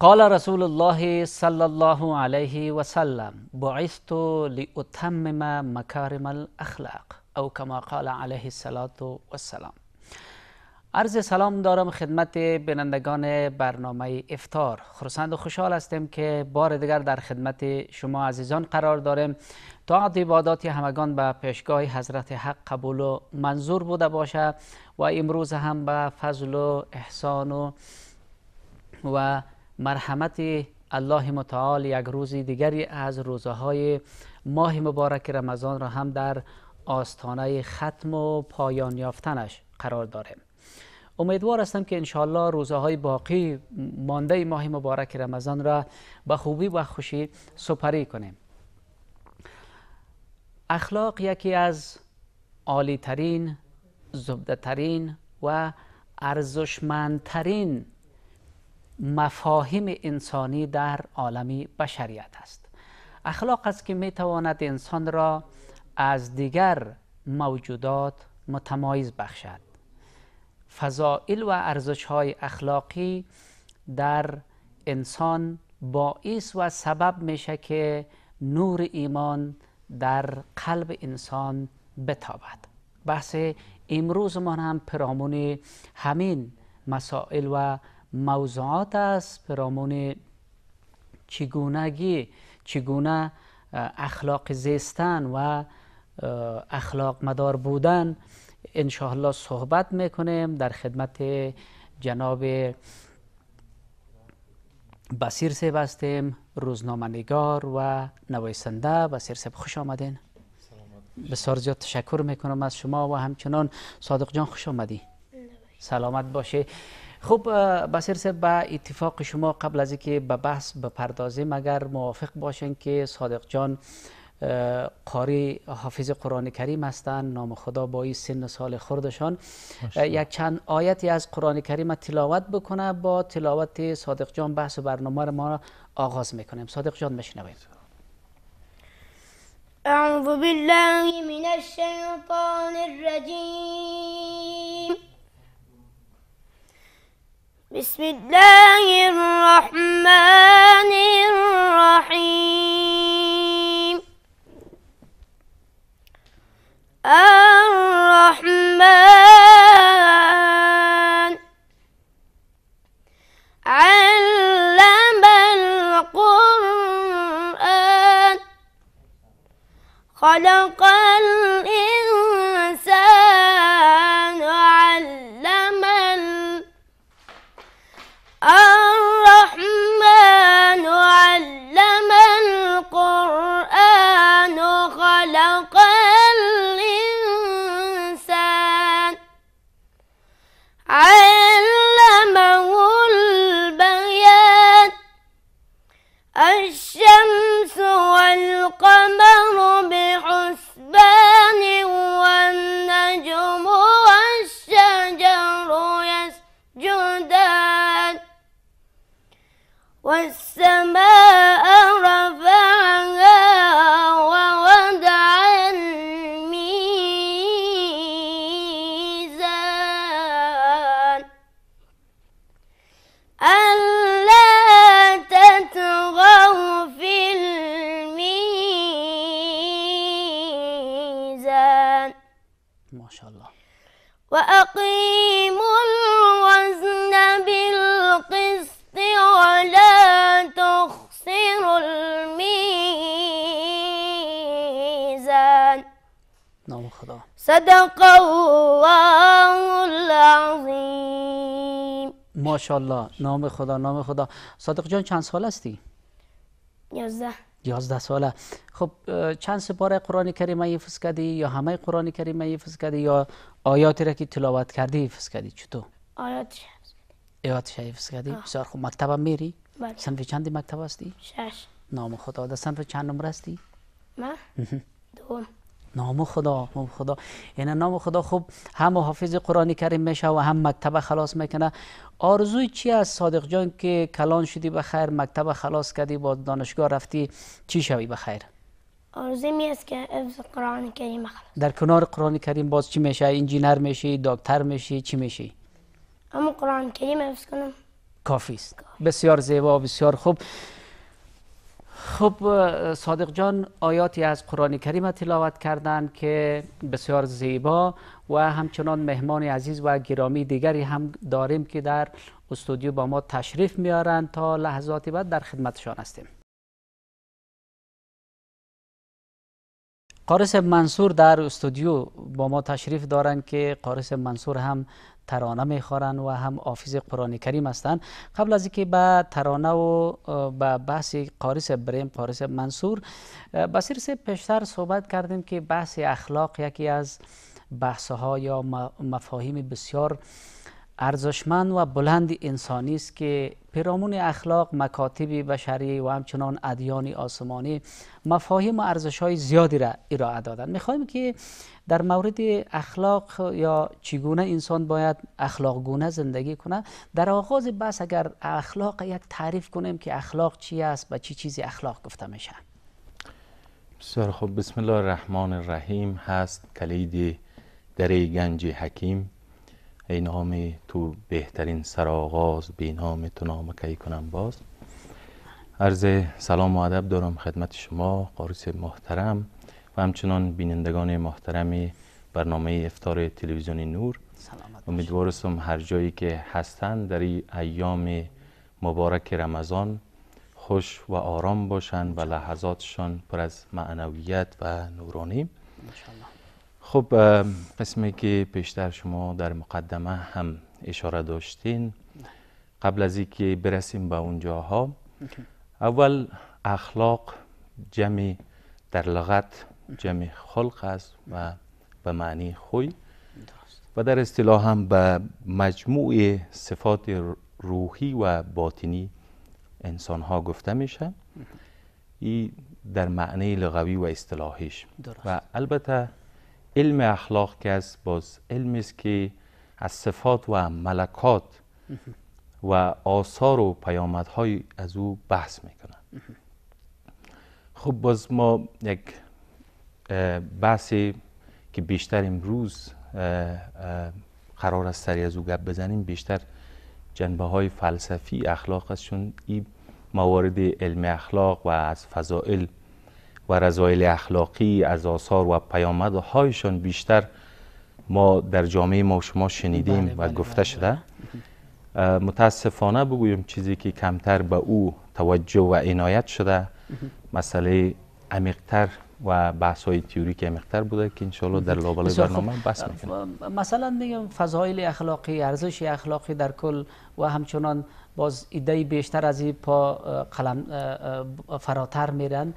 قال رسول الله صلى الله عليه وسلم بعثت لأتمم مكارم الاخلاق او کما قال عليه السلام والسلام عرض سلام دارم خدمت بینندگان برنامه افتار خرسند و خوشحال هستیم که بار دیگر در خدمت شما عزیزان قرار داریم تا عبادات همگان به پیشگاه حضرت حق قبول و منظور بوده باشه و امروز هم به فضل و احسان و و مرحمت الله متعال یک روز دیگری از روزهای ماه مبارک رمضان را هم در آستانه ختم و پایان یافتنش قرار داره امیدوار هستم که انشالله روزه باقی مانده ماه مبارک رمضان را به خوبی و خوشی سپری کنیم اخلاق یکی از عالی ترین ترین و ارزشمندترین مفاهیم انسانی در عالم بشریت است اخلاق است که می تواند انسان را از دیگر موجودات متمایز بخشد فضائل و ارزش های اخلاقی در انسان باعث و سبب میشه که نور ایمان در قلب انسان بتابد بحث امروز ما هم پیرامون همین مسائل و موضوعات است پرامون چگونگی چگونه اخلاق زیستن و اخلاق مدار بودن الله صحبت میکنیم در خدمت جناب بسیر سیب هستیم نگار و نویسنده بسیر سیب خوش آمدین بسیار زیاد تشکر میکنم از شما و همچنان صادق جان خوش آمدی سلامت باشه خب بسیر صاحب به اتفاق شما قبل از اینکه به بحث بپردازیم اگر موافق باشین که صادق جان قاری حافظ قرآن کریم هستند نام خدا با این سن سال خردشان یک چند آیتی از قرآن کریم تلاوت بکنه با تلاوت صادق جان بحث و برنامه را ما آغاز میکنیم صادق جان میشنویم اعوذ بالله من الشیطان الرجیم بسم الله الرحمن الرحيم الرحمن علم القرآن خلق الإنسان والسماء ماشاءالله نام خدا نام خدا صادق جان چند سال هستی؟ یازده یازده ساله خب چند سپاره قرآن کریم حفظ کردی یا همه قرآن کریم حفظ کردی یا آیاتی را که تلاوت کردی حفظ کردی چطور؟ آیات آیات حفظ کردی؟ بسیار خوب مکتب هم میری؟ بله سنف چندی مکتب هستی؟ شش نام خدا در سنف چند نمره هستی؟ من دوم نام خدا نام خدا یعنی نام خدا خوب هم حافظ قرآن کریم میشه و هم مکتب خلاص میکنه آرزوی چی از صادق جان که کلان شدی به خیر مکتب خلاص کردی با دانشگاه رفتی چی شوی به خیر آرزوی می است که حفظ قرآن کریم خلاص. در کنار قرآن کریم باز چی میشه انجینر میشی دکتر میشی چی میشی اما قرآن کریم حفظ کنم کافی است بسیار زیبا بسیار خوب خب صادق جان آیاتی از قرآن کریم تلاوت کردند که بسیار زیبا و همچنان مهمان عزیز و گرامی دیگری هم داریم که در استودیو با ما تشریف میارند تا لحظاتی بعد در خدمتشان هستیم قارس منصور در استودیو با ما تشریف دارند که قارس منصور هم ترانه میخورن و هم آفیز قرآن کریم هستند قبل از اینکه به ترانه و به بحث قاریس بریم قاریس منصور بسیر سه پیشتر صحبت کردیم که بحث اخلاق یکی از بحث ها یا مفاهیم بسیار ارزشمند و بلند انسانی است که پیرامون اخلاق مکاتب بشری و همچنان ادیان آسمانی مفاهیم و ارزش های زیادی را ارائه دادن میخوایم که در مورد اخلاق یا چگونه انسان باید اخلاق گونه زندگی کنه در آغاز بس اگر اخلاق یک تعریف کنیم که اخلاق چی است و چی چیزی اخلاق گفته میشه بسیار خب بسم الله الرحمن الرحیم هست کلید در گنج حکیم ای نام تو بهترین سرآغاز به نام تو کی کنم باز عرض سلام و ادب دارم خدمت شما قارس محترم و همچنان بینندگان محترم برنامه افتار تلویزیون نور امیدوارم هر جایی که هستند در این ایام مبارک رمضان خوش و آرام باشند و لحظاتشان پر از معنویت و نورانی خب قسمی که پیشتر شما در مقدمه هم اشاره داشتین قبل از اینکه برسیم به اونجاها اول اخلاق جمع در لغت جمع خلق است و به معنی خوی و در اصطلاح هم به مجموع صفات روحی و باطنی انسان ها گفته میشه این در معنی لغوی و اصطلاحیش و البته علم اخلاق که است باز علمی است که از صفات و ملکات و آثار و پیامدهای از او بحث میکنن خب باز ما یک بحثی که بیشتر امروز قرار است سری از او گپ بزنیم بیشتر جنبه های فلسفی اخلاق است چون این موارد علم اخلاق و از فضائل و رضایل اخلاقی از آثار و پیامدهایشان بیشتر ما در جامعه ما شما شنیدیم بله، و بله، گفته بله. شده متاسفانه بگویم چیزی که کمتر به او توجه و عنایت شده مسئله عمیقتر و بحث های تیوری که بوده که انشالله در لابلای برنامه بس میکنیم مثلا میگم فضایل اخلاقی ارزش اخلاقی در کل و همچنان باز ایده بیشتر از این پا قلم فراتر میرن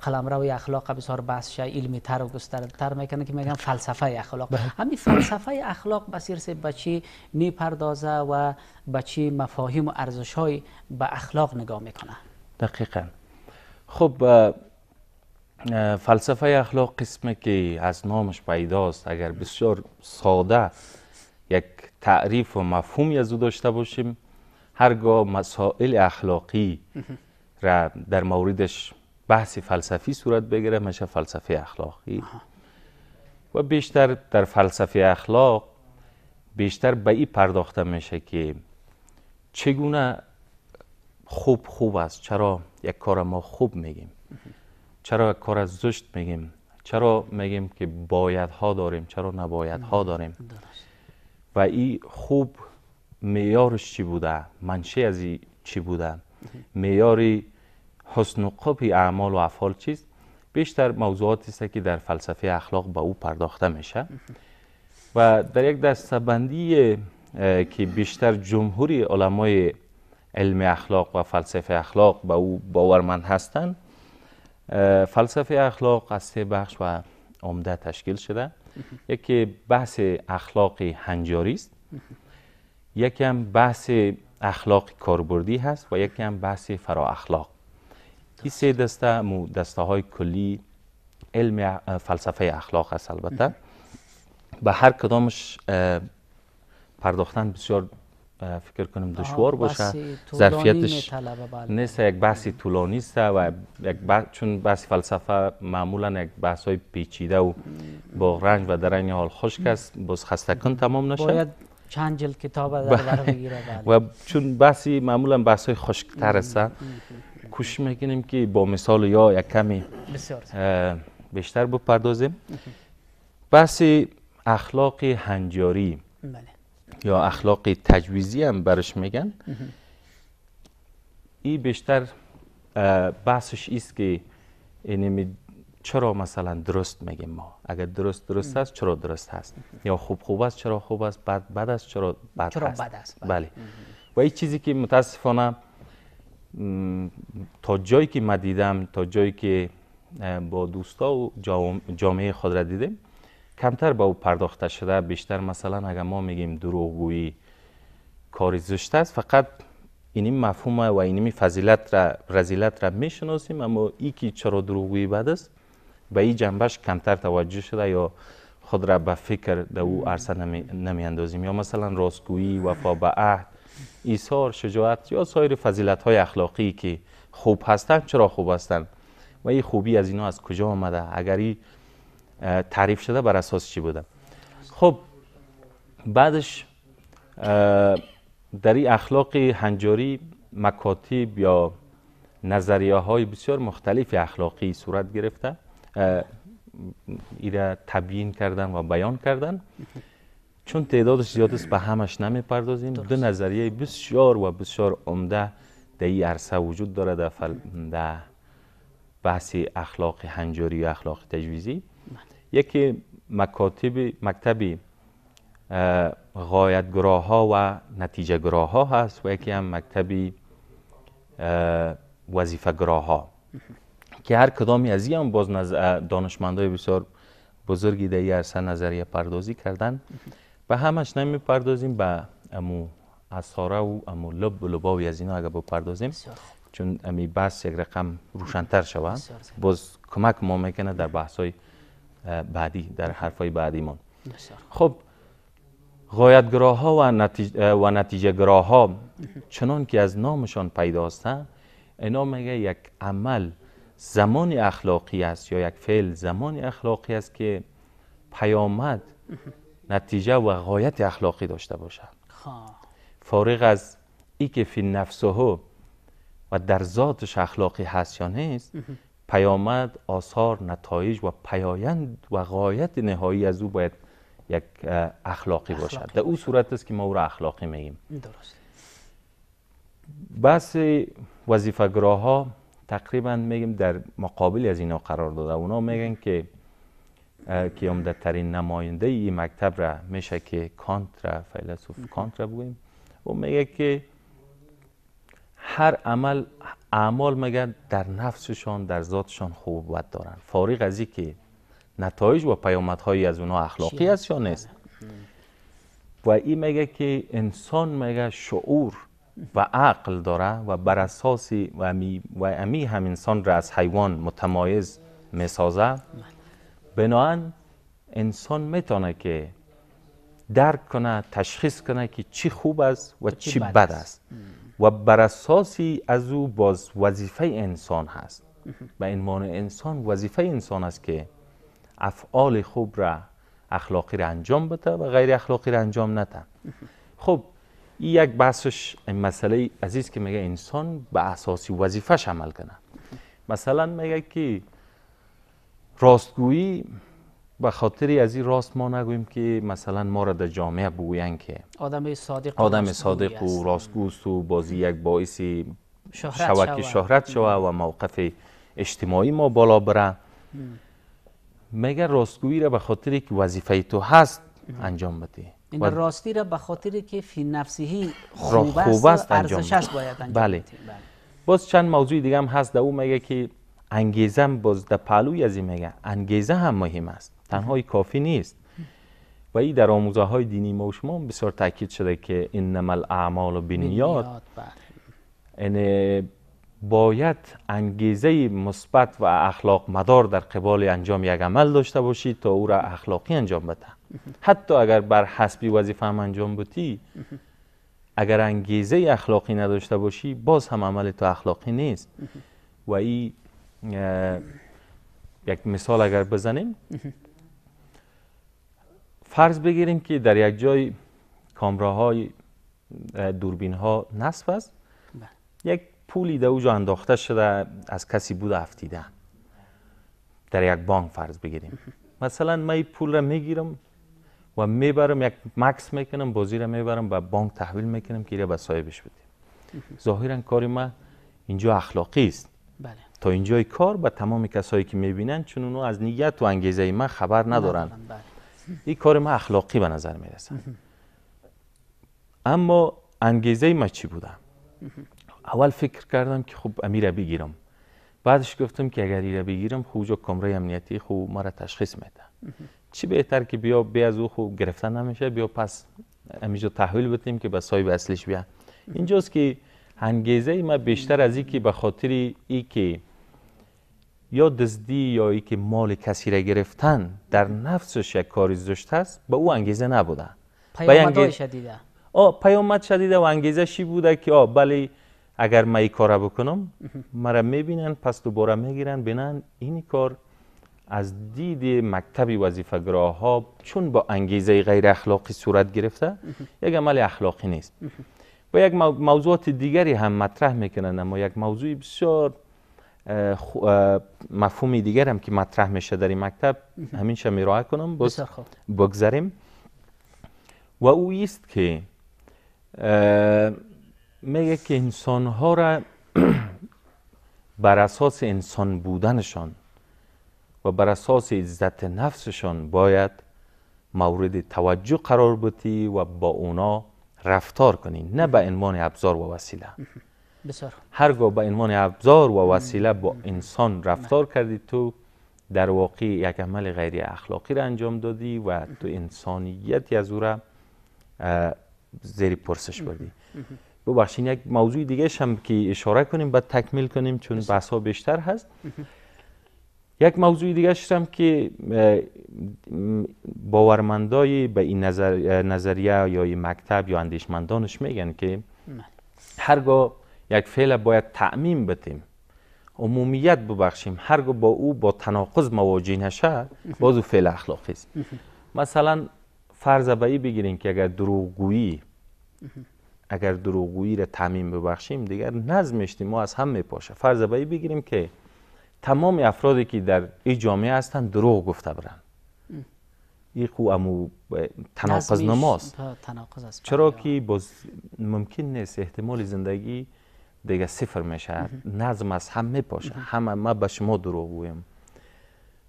قلمرو اخلاق بسیار بحث علمی تر و گسترده تر میکنه که میگن فلسفه اخلاق بله. همین فلسفه اخلاق بسیر سه بچی میپردازه و بچی مفاهیم و ارزش های به اخلاق نگاه میکنه دقیقا خب فلسفه اخلاق قسمه که از نامش پیداست اگر بسیار ساده یک تعریف و مفهومی از او داشته باشیم هرگاه مسائل اخلاقی را در موردش بحث فلسفی صورت بگیره میشه فلسفه اخلاقی و بیشتر در فلسفه اخلاق بیشتر به این پرداخته میشه که چگونه خوب خوب است چرا یک کار ما خوب میگیم چرا یک کار زشت میگیم چرا میگیم که باید ها داریم چرا نباید ها داریم و این خوب میارش چی بوده منشه از این چی بوده میاری حسن و اعمال و افعال چیست بیشتر موضوعاتی است که در فلسفه اخلاق به او پرداخته میشه و در یک دستبندی که بیشتر جمهوری علمای علم اخلاق و فلسفه اخلاق به با او باورمند هستند فلسفه اخلاق از سه بخش و عمده تشکیل شده یکی بحث اخلاق هنجاری است یکی هم بحث اخلاق کاربردی هست و یکی هم بحث فرا اخلاق این سه دسته مو دسته های کلی علم فلسفه اخلاق است البته به هر کدامش پرداختن بسیار فکر کنم دشوار باشه ظرفیتش بله. نیست یک بحثی طولانی است و یک بحث چون بحث فلسفه معمولا یک بحث های پیچیده و با رنج و در این حال خشک است باز خسته کن تمام نشه باید چند جلد کتاب در بر بگیره و بله. چون بحثی معمولا بحث های تر است کوشش میکنیم که با مثال یا یک کمی بیشتر بپردازیم بحث اخلاق هنجاری بله. یا اخلاق تجویزی هم برش میگن این بیشتر بحثش ایست که اینمی یعنی چرا مثلا درست میگیم ما اگر درست درست است چرا درست هست یا خوب خوب است چرا خوب است بد بد است چرا بد است بله, بله. و این چیزی که متاسفانه تا جایی که من دیدم تا جایی که با دوستا و جامعه خود را دیدم کمتر با او پرداخته شده بیشتر مثلا اگر ما میگیم دروغگویی کاری زشت است فقط این مفهوم و این فضیلت را رزیلت را میشناسیم اما ای که چرا دروغگویی بد است به این جنبش کمتر توجه شده یا خود را به فکر در او عرصه نمی, نمی یا مثلا راستگویی وفا به عهد ایثار شجاعت یا سایر فضیلت های اخلاقی که خوب هستند چرا خوب هستند و این خوبی از اینا از کجا آمده اگر این تعریف شده بر اساس چی بوده خب بعدش در این اخلاق هنجاری مکاتیب یا نظریه های بسیار مختلف اخلاقی صورت گرفته ایره تبیین کردن و بیان کردن چون تعدادش زیاد است به همش نمیپردازیم دو نظریه بسیار و بسیار عمده در این عرصه وجود داره بله. در, فل... بحث اخلاق هنجاری و اخلاق تجویزی بله. یکی مکاتب مکتبی غایتگراه ها و نتیجه گراه ها هست و یکی هم مکتبی وظیفه گراه ها که هر کدامی از این هم باز دانشمندای بسیار بزرگی در این عرصه نظریه پردازی کردن به همش نمیپردازیم به امو اصاره و امو لب و لبا از اینا اگر بپردازیم چون امی بحث یک رقم روشنتر شود باز کمک ما میکنه در بحث های بعدی در حرف های بعدی ما خب غایتگراه ها و نتیجه, گراه ها چنان که از نامشان پیداست اینا میگه یک عمل زمان اخلاقی است یا یک فعل زمان اخلاقی است که پیامد نتیجه و غایت اخلاقی داشته باشد خب. فارغ از ای که فی نفسه و در ذاتش اخلاقی هست یا نیست پیامد آثار نتایج و پیایند و غایت نهایی از او باید یک اخلاقی, باشد در او صورت است که ما او را اخلاقی میگیم درست بحث ها تقریبا میگیم در مقابل از اینا قرار داده اونا میگن که که ترین نماینده ای مکتب را میشه که کانت را فیلسوف کانت را بگویم او میگه که هر عمل اعمال مگر در نفسشان در ذاتشان خوب و بد دارن فارغ از که نتایج و پیامدهایی از اونها اخلاقی است یا بله. نیست و این میگه که انسان مگه شعور و عقل داره و بر اساس و امی, هم انسان را از حیوان متمایز میسازه بله. بناهن انسان میتونه که درک کنه تشخیص کنه که چی خوب است و چی بد است و بر اساسی از او باز وظیفه انسان هست و عنوان انسان وظیفه انسان است که افعال خوب را اخلاقی را انجام بده و غیر اخلاقی را انجام نده خب این یک بحثش این مسئله عزیز که میگه انسان به اساسی وظیفش عمل کنه مثلا میگه که راستگویی به خاطری از این راست ما نگوییم که مثلا ما را در جامعه بگوین که آدم صادق آدم صادق و راستگوست و بازی یک باعث که شهرت شوه و موقف اجتماعی ما بالا بره مگر راستگویی را به خاطری که وظیفه تو هست انجام بده این راستی را به خاطری که فی نفسی خوب است باید انجام بله. بله باز چند موضوع دیگه هم هست در او مگه که انگیزه باز در پلوی از این میگه، انگیزه هم مهم است تنها کافی نیست و این در آموزه های دینی ما و شما بسیار تاکید شده که این نمل اعمال و بنیاد بله. یعنی باید انگیزه مثبت و اخلاق مدار در قبال انجام یک عمل داشته باشی تا او را اخلاقی انجام بده حتی اگر بر حسبی وظیفه هم انجام بودی اگر انگیزه اخلاقی نداشته باشی باز هم عمل تو اخلاقی نیست و این یک مثال اگر بزنیم فرض بگیریم که در یک جای کامراهای دوربین ها نصب است بله. یک پولی در اوجا انداخته شده از کسی بود افتیده در یک بانک فرض بگیریم مثلا من این پول را میگیرم و میبرم یک مکس میکنم بازی را میبرم به بانک تحویل میکنم که را به صاحبش بده ظاهرا کاری ما اینجا اخلاقی است تا اینجای کار به تمام کسایی که میبینن چون اونو از نیت و انگیزه ای من خبر ندارن این کار ما اخلاقی به نظر میرسن اما انگیزه ای چی بودم اول فکر کردم که خب امیره بگیرم بعدش گفتم که اگر ایره بگیرم خب اونجا کمره امنیتی خب ما را تشخیص میده چی بهتر که بیا بیا از او خب گرفتن نمیشه بیا پس امیجا تحویل بدیم که به صاحب اصلش بیا اینجاست که انگیزه ای ما بیشتر از که به خاطر ای که یا دزدی یا ای که مال کسی را گرفتن در نفسش یک کاری زشت است به او انگیزه نبوده نبودن پیامدهای شدیده آه پیامد شدیده و انگیزه شی بوده که آه بله اگر من این کار بکنم مرا میبینن پس دوباره میگیرن بینن این کار از دید مکتب وظیفه ها چون با انگیزه غیر اخلاقی صورت گرفته یک عمل اخلاقی نیست با یک موضوعات دیگری هم مطرح میکنند اما یک موضوع بسیار مفهوم دیگر هم که مطرح میشه در این مکتب همین ارائه کنم بگذاریم و او است که میگه که انسانها ها را بر اساس انسان بودنشان و بر اساس عزت نفسشان باید مورد توجه قرار بدی و با اونا رفتار کنی نه به عنوان ابزار و وسیله بسیار هرگاه به عنوان ابزار و وسیله با انسان رفتار کردی تو در واقع یک عمل غیر اخلاقی را انجام دادی و تو انسانیتی از او را زیر پرسش بردی ببخشین یک موضوع دیگه هم که اشاره کنیم بعد تکمیل کنیم چون بحث ها بیشتر هست یک موضوع دیگه هم که باورمندای به این نظریه یا مکتب یا اندیشمندانش میگن که بله. هرگاه یک فعل باید تعمیم بتیم عمومیت ببخشیم هرگو با او با تناقض مواجه نشه باز او فعل اخلاقی است مثلا فرض بایی بگیریم که اگر دروغگویی اگر دروغگویی را تعمیم ببخشیم دیگر نظم ما از هم میپاشه فرض بایی بگیریم که تمام افرادی که در این جامعه هستند دروغ گفته برن این خو امو تناقض نماست چرا که باز ممکن نیست احتمال زندگی دیگه صفر میشه نظم از هم میپاشه همه ما به شما دروغ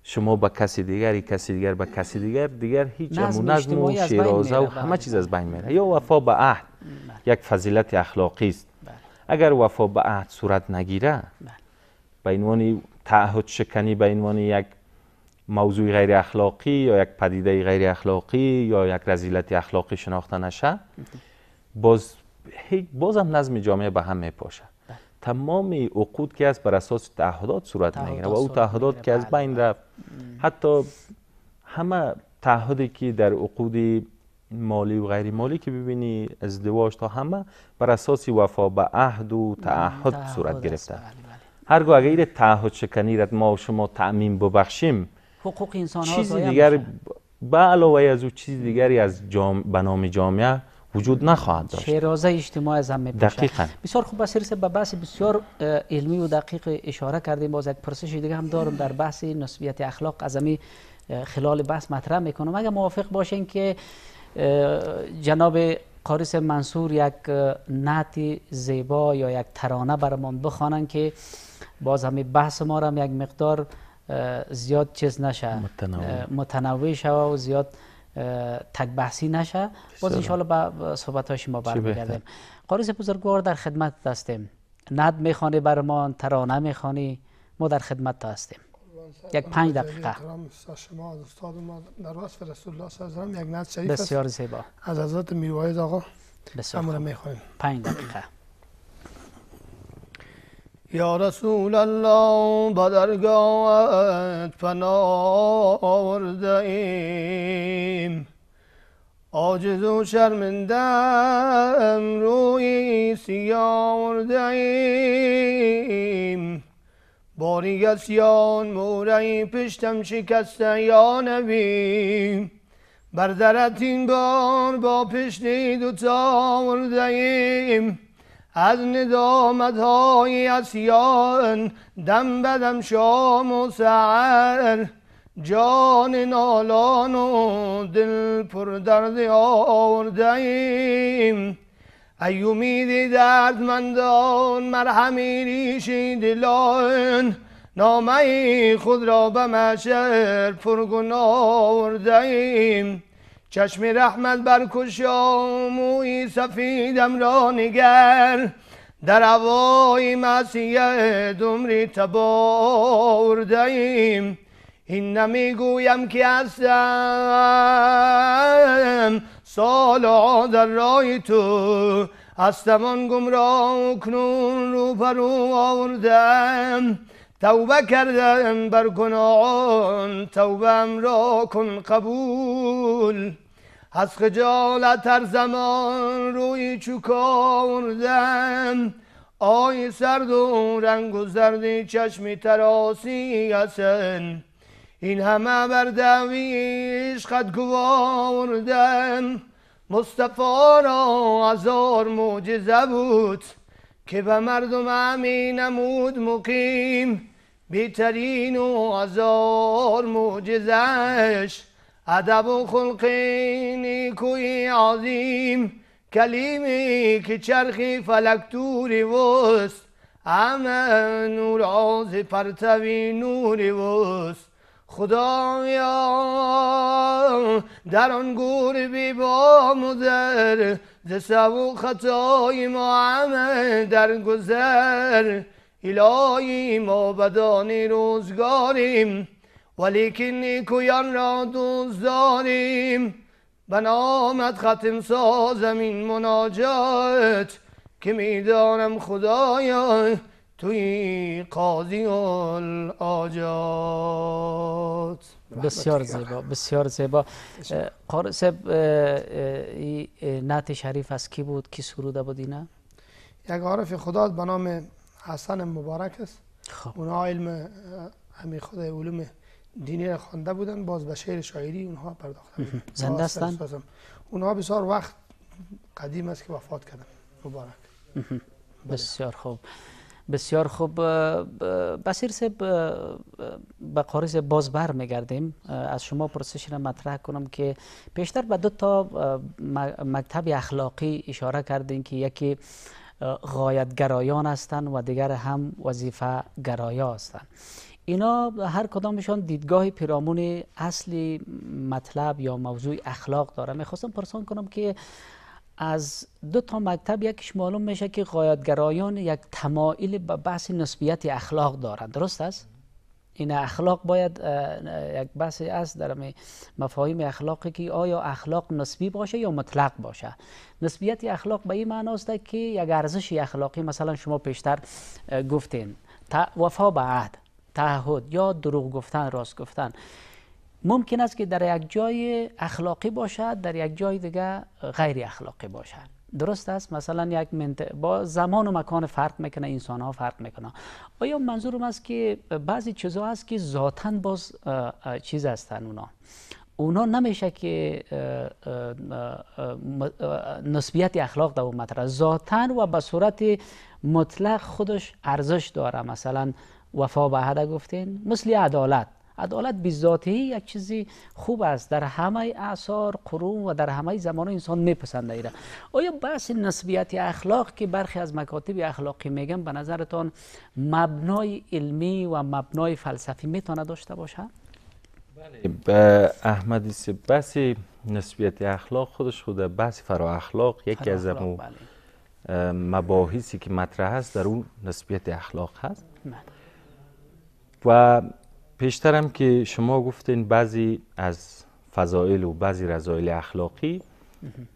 شما با کسی دیگری کسی دیگر به کسی دیگر دیگر هیچ نظم, نظم و شیرازه و بله، همه چیز از بله. بین میره یا وفا به عهد بله. یک فضیلت اخلاقی است اگر وفا به عهد صورت نگیره به عنوان تعهد شکنی به عنوان یک موضوع غیر اخلاقی یا یک پدیده غیر اخلاقی یا یک رزیلت اخلاقی شناخته نشه باز باز هم نظم جامعه به هم میپاشه بله. تمام عقود که است بر اساس تعهدات صورت میگیره و او تعهدات که از بله، بین بله. رفت حتی همه تعهدی که در عقود مالی و غیر مالی که ببینی ازدواج تا همه بر اساس وفا به عهد و تعهد صورت گرفته هرگاه اگر این تعهد شکنی رد ما و شما تعمیم ببخشیم حقوق انسان ها چیز دیگر به علاوه از او چیز دیگری از جام به نام جامعه وجود نخواهد داشت شیرازه اجتماع از هم دقیقا بسیار خوب بسیار به بحث بسیار علمی و دقیق اشاره کردیم باز یک پرسش دیگه هم دارم در بحث نسبیت اخلاق از خلال بحث مطرح میکنم اگر موافق باشین که جناب قاریس منصور یک نعت زیبا یا یک ترانه برمان بخوانن که باز همی بحث ما را هم یک مقدار زیاد چیز نشه متنوع, متنوع شوه و زیاد تک بحثی نشه باز ان به صحبت های شما برمیگردیم قاریس بزرگوار در خدمت هستیم ند میخوانی بر ما ترانه میخوانی ما در خدمت هستیم یک پنج دقیقه شما استاد ما در وصف رسول الله صلی الله علیه و یک نعت شریف بسیار زیبا از حضرت میرواید آقا بسیار میخوانیم پنج دقیقه یا رسول الله بدرگاهت درگاهت پناه آورده ایم عاجز و شرمنده روی سیاه آورده ایم باری گسیان موره پشتم شکسته یا نبی بر درت این بار با پشت دوتا آورده ایم از ندامت های اسیان دم بدم شام و سعر جان نالان و دل پر درد آورده ایم ای امید مندان، مرهمی ریش دلان نامه خود را به مشر پرگناه آورده چشم رحمت برکشا موی سفیدم را نگر در هوای مسیح دمری تبارده ایم این نمیگویم که هستم سال در راه تو هستم آن گمراه کنون رو پرو آوردم توبه کردم بر گناهان توبم را کن قبول از خجالت هر زمان روی چو آی سرد و رنگ و زردی چشمی تراسی هستن این همه بر دوی عشقت گواردم مصطفی را هزار معجزه بود که به مردم همی نمود مقیم بیترین و هزار معجزش ادب و خلق نیکوی عظیم کلیمی که چرخی فلک توری وست همه نور آز پرتوی نوری وست خدایا در آن گور بی با مدر ز خطای ما همه در گذر الهی ما بدانی روزگاریم ولیکن نیکویان را دوست داریم به نامت ختم سازم این مناجات که میدانم خدایا توی قاضی الاجات بسیار زیبا بسیار زیبا قارس صاحب شریف از کی بود کی سروده بود اینا؟ یک عارف خدا به نام حسن مبارک است خب. علم همین خدای علومه دینی خوانده بودن باز به شعر شاعری اونها پرداخته بودند زنده هستند؟ اونها بسیار وقت قدیم است که وفات کردن مبارک بله. بسیار خوب بسیار خوب بسیر صاحب به قاری باز بر میگردیم از شما پرسش را مطرح کنم که پیشتر به دو تا مکتب اخلاقی اشاره کردین که یکی غایت گرایان هستند و دیگر هم وظیفه گرایا هستند اینا هر کدامشان دیدگاه پیرامون اصل مطلب یا موضوع اخلاق داره میخواستم پرسان کنم که از دو تا مکتب یکیش معلوم میشه که قایدگرایان یک تمایل به بحث نسبیت اخلاق دارند درست است؟ این اخلاق باید یک بحث است در مفاهیم اخلاقی که آیا اخلاق نسبی باشه یا مطلق باشه نسبیت اخلاق به این معناست که یک ارزش اخلاقی مثلا شما پیشتر گفتین وفا به عهد تعهد یا دروغ گفتن راست گفتن ممکن است که در یک جای اخلاقی باشد در یک جای دیگه غیر اخلاقی باشد درست است مثلا یک با زمان و مکان فرق میکنه انسان ها فرق میکنه آیا منظورم است که بعضی چیزها هست که ذاتا باز چیز هستن اونا اونا نمیشه که نسبیت اخلاق در اون مطرح ذاتا و به صورت مطلق خودش ارزش داره مثلا وفا به حدا گفتین مثل عدالت عدالت بی ذاتی یک چیزی خوب است در همه اعصار قرون و در همه زمان انسان میپسنده ایره آیا بحث نسبیت اخلاق که برخی از مکاتب اخلاقی میگن به نظرتان مبنای علمی و مبنای فلسفی میتونه داشته باشه؟ بله احمد بحث نسبیت اخلاق خودش خوده بحث فرا اخلاق یکی از بله. مباحثی که مطرح است در اون نسبیت اخلاق هست بله. و پیشترم که شما گفتین بعضی از فضائل و بعضی رضایل اخلاقی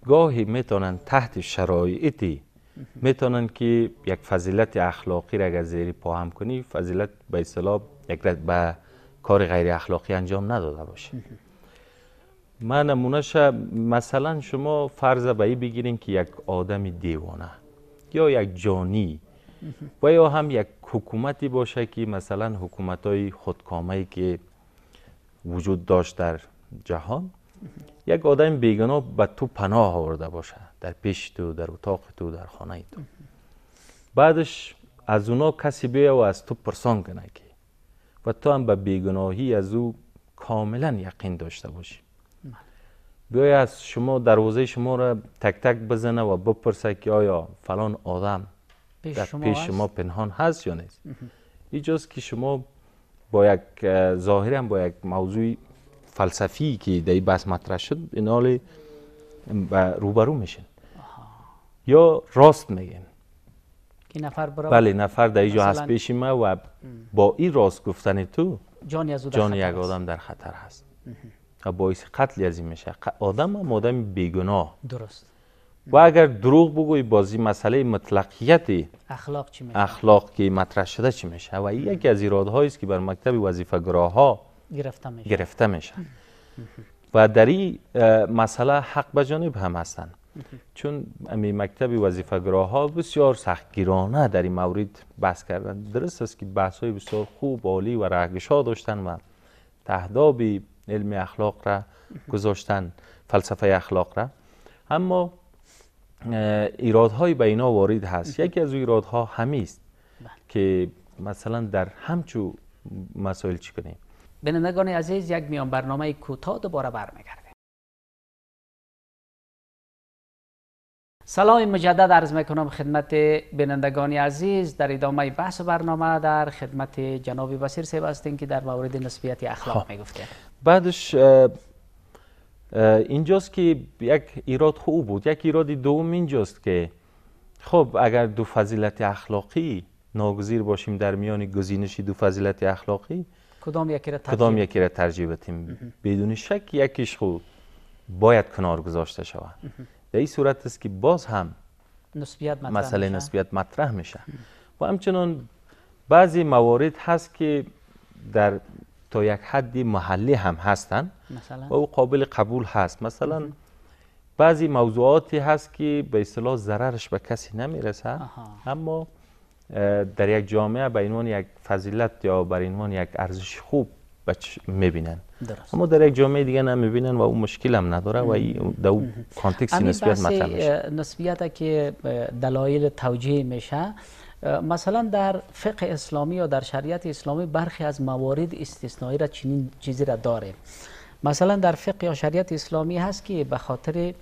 گاهی میتونن تحت شرایطی میتونن که یک فضیلت اخلاقی را اگر زیر پا هم کنی فضیلت به اصطلاح یک به کار غیر اخلاقی انجام نداده باشه من نمونه مثلا شما فرض به بگیرین که یک آدم دیوانه یا یک جانی و یا هم یک حکومتی باشه که مثلا حکومت های خودکامه که وجود داشت در جهان یک آدم بیگنا به تو پناه آورده باشه در پیش تو در اتاق تو در خانه تو بعدش از اونا کسی بیا و از تو پرسان کنه که و تو هم به بیگناهی از او کاملا یقین داشته باشی بیای از شما دروازه شما را تک تک بزنه و بپرسه که آیا فلان آدم پیش در شما پیش شما پنهان هست یا نیست اینجاست که شما با یک ظاهرا با یک موضوع فلسفی که در بحث مطرح شد حال روبرو میشین یا راست میگین که نفر برا بله نفر در اینجا هست پیش ما و با این راست گفتن تو جان, جان یک آدم در خطر هست و باعث قتل از میشه آدم هم آدم بیگناه درست و اگر دروغ بگوی بازی مسئله مطلقیت اخلاق چی میشه؟ اخلاق که مطرح شده چی میشه و یکی از ایرادهایی است که بر مکتب وظیفه گراه ها گرفته میشه, گرفته میشه. و در این مسئله حق به جانب هم هستند چون امی مکتب وظیفه گراه ها بسیار گیرانه در این مورد بحث کردن درست است که بحث های بسیار خوب عالی و ها داشتن و تهدابی علم اخلاق را گذاشتن فلسفه اخلاق را اما ایرادهای به اینا وارد هست یکی از ایرادها همیست بله. که مثلا در همچو مسائل چی کنیم بینندگان عزیز یک میان برنامه کوتاه دوباره برمیگردیم سلام مجدد عرض میکنم خدمت بینندگان عزیز در ادامه بحث برنامه در خدمت جناب بصیر صاحب هستین که در مورد نسبیت اخلاق خب. میگفته بعدش اینجاست که یک ایراد خوب بود یک ایراد دوم اینجاست که خب اگر دو فضیلت اخلاقی ناگزیر باشیم در میان گزینش دو فضیلت اخلاقی کدام یکی را ترجیح, کدام یکی را ترجیح بدون شک یکیش خوب باید کنار گذاشته شود در این صورت است که باز هم نسبیت مطرح مسئله میشه. نسبیت مطرح میشه و همچنان بعضی موارد هست که در تا یک حدی محلی هم هستن مثلا؟ و او قابل قبول هست مثلا بعضی موضوعاتی هست که به اصطلاح ضررش به کسی نمیرسه اما در یک جامعه به عنوان یک فضیلت یا بر عنوان یک ارزش خوب میبینن درست. اما در یک جامعه دیگه نمیبینن و اون مشکل هم نداره و در اون کانتکس نسبیت مطرح میشه نسبیت که دلایل توجیه میشه مثلا در فقه اسلامی یا در شریعت اسلامی برخی از موارد استثنایی را چنین چیزی را داره مثلا در فقه یا شریعت اسلامی هست که به خاطر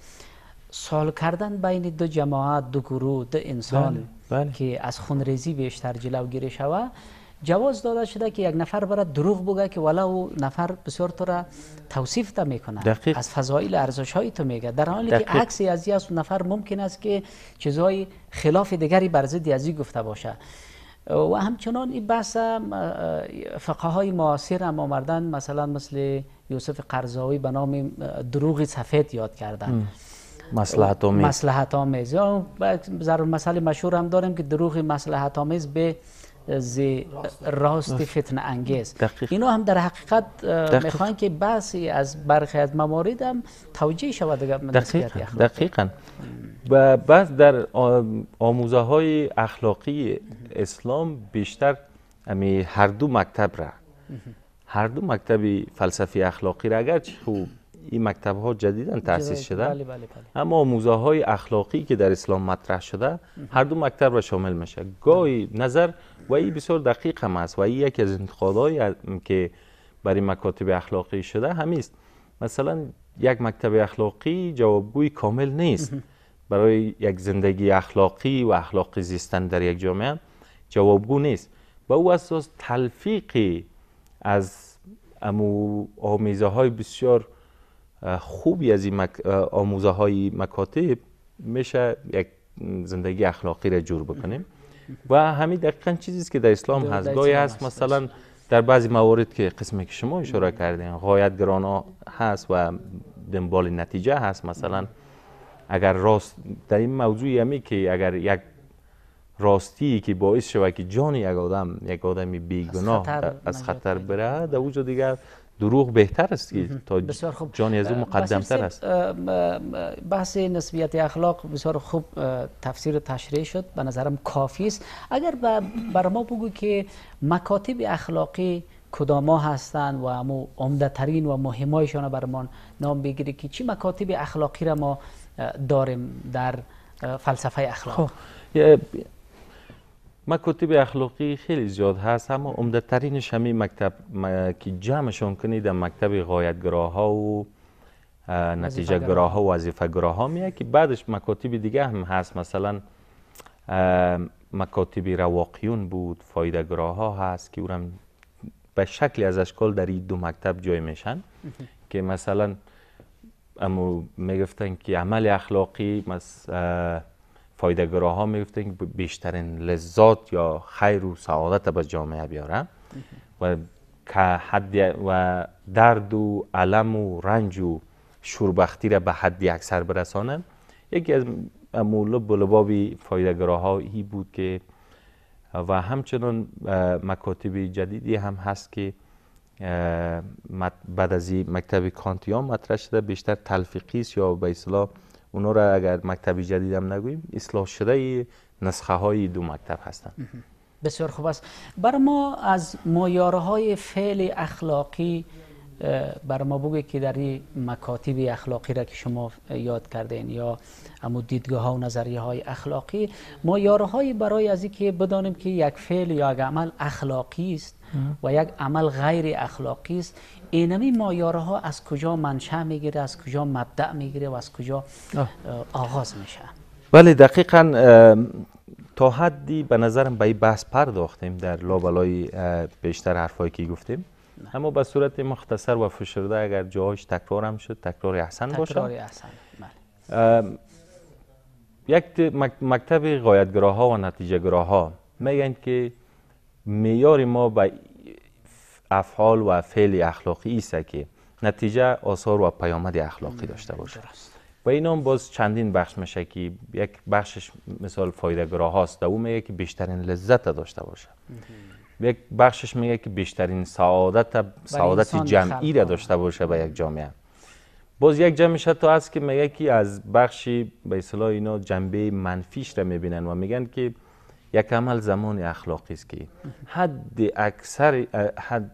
سال کردن بین دو جماعت دو گروه دو انسان بله، بله. که از خونریزی بیشتر جلوگیری شود جواز داده شده که یک نفر برای دروغ بگه که والا او نفر بسیار تو را توصیف تا میکنه از فضایل ارزش های تو میگه در حالی دقیق. که عکسی از نفر ممکن است که چیزهای خلاف دیگری بر ضد ازی گفته باشه و همچنان این بحث فقه های معاصر هم آمردن مثلا مثل یوسف قرضاوی به نام دروغ سفید یاد کردن مصلحت آمیز مصلحت آمیز یا مسئله مشهور هم داریم که دروغ مصلحت آمیز به زی راست فتن انگیز اینو هم در حقیقت میخوان که بعضی از برخی از موارد هم توجیه شود دقیقا, دقیقا. و بعض در آموزه های اخلاقی اسلام بیشتر امی هر دو مکتب را هر دو مکتب فلسفی اخلاقی را اگرچه خوب این مکتب ها جدیدن تأسیس شده، بله، بله، بله. اما موزه های اخلاقی که در اسلام مطرح شده هر دو مکتب را شامل میشه گاهی نظر و این بسیار دقیق هم است و این یکی از که برای مکاتب اخلاقی شده همیست مثلا یک مکتب اخلاقی جوابگوی کامل نیست برای یک زندگی اخلاقی و اخلاقی زیستن در یک جامعه جوابگو نیست با او اساس تلفیقی از امو آمیزه های بسیار خوبی از این آموزه های مکاتب میشه یک زندگی اخلاقی را جور بکنیم و همین دقیقا چیزی که در اسلام هست گاهی هست مثلا در بعضی موارد که قسمی که شما اشاره کردین غایت گرانا هست و دنبال نتیجه هست مثلا اگر راست در این موضوع که اگر یک راستی که باعث شود که جان یک آدم یک آدمی بیگناه از خطر, از خطر بره در وجود دیگر دروغ بهتر است تا جان از اون مقدمتر است بحث نسبیت اخلاق بسیار خوب تفسیر تشریح شد به نظرم کافی است اگر بر ما بگو که مکاتب اخلاقی کداما هستند و امو عمده ترین و مهمایشان برمان نام بگیری که چی مکاتب اخلاقی را ما داریم در فلسفه اخلاق خب، مکاتب اخلاقی خیلی زیاد هست اما ترین شمی مکتب که جمعشون کنید، در مکتب غایتگراه ها و نتیجه گراه ها و وظیفه گراه ها میه که بعدش مکاتب دیگه هم هست مثلا مکاتب رواقیون بود فایده گراه ها هست که اونم به شکلی از اشکال در این دو مکتب جای میشن که مثلا اما میگفتن که عمل اخلاقی مثلا گراه ها میگفتن که بیشترین لذات یا خیر و سعادت به جامعه بیاره و که و درد و علم و رنج و شوربختی را به حدی اکثر برسانه یکی از مولب بلبابی گراه ها ای بود که و همچنان مکاتب جدیدی هم هست که بعد از این مکتب کانتیان مطرح شده بیشتر تلفیقی است یا به اصطلاح اونا را اگر مکتب جدیدم نگویم اصلاح شده نسخه های دو مکتب هستند بسیار خوب است بر ما از معیارهای های فعل اخلاقی بر ما بگوی که در این مکاتب اخلاقی را که شما یاد کردین یا امو دیدگاه ها و نظریه های اخلاقی ما برای از که بدانیم که یک فعل یا عمل اخلاقی است و یک عمل غیر اخلاقی است اینمی مایاره ها از کجا منشه میگیره از کجا مبدع میگیره و از کجا آغاز میشه ولی دقیقا تا حدی به نظرم به این بحث پرداختیم در لابلای بیشتر حرفایی که گفتیم اما به صورت مختصر و فشرده اگر جاهاش تکرار هم شد تکرار احسن باشه تکرار احسن بله. یک مکتب غایتگراه ها و نتیجه گراه ها میگن که میار ما به افعال و فعل اخلاقی است که نتیجه آثار و پیامد اخلاقی داشته باشه و این هم باز چندین بخش میشه که یک بخشش مثال فایده گراه هاست او میگه که بیشترین لذت داشته باشه یک بخشش میگه که بیشترین سعادت سعادت جمعی را داشته باشه به با یک جامعه باز یک شد تو هست که میگه که از بخشی به اصلاح اینا جنبه منفیش را میبینن و میگن که یک عمل زمان اخلاقی است که حد اکثر حد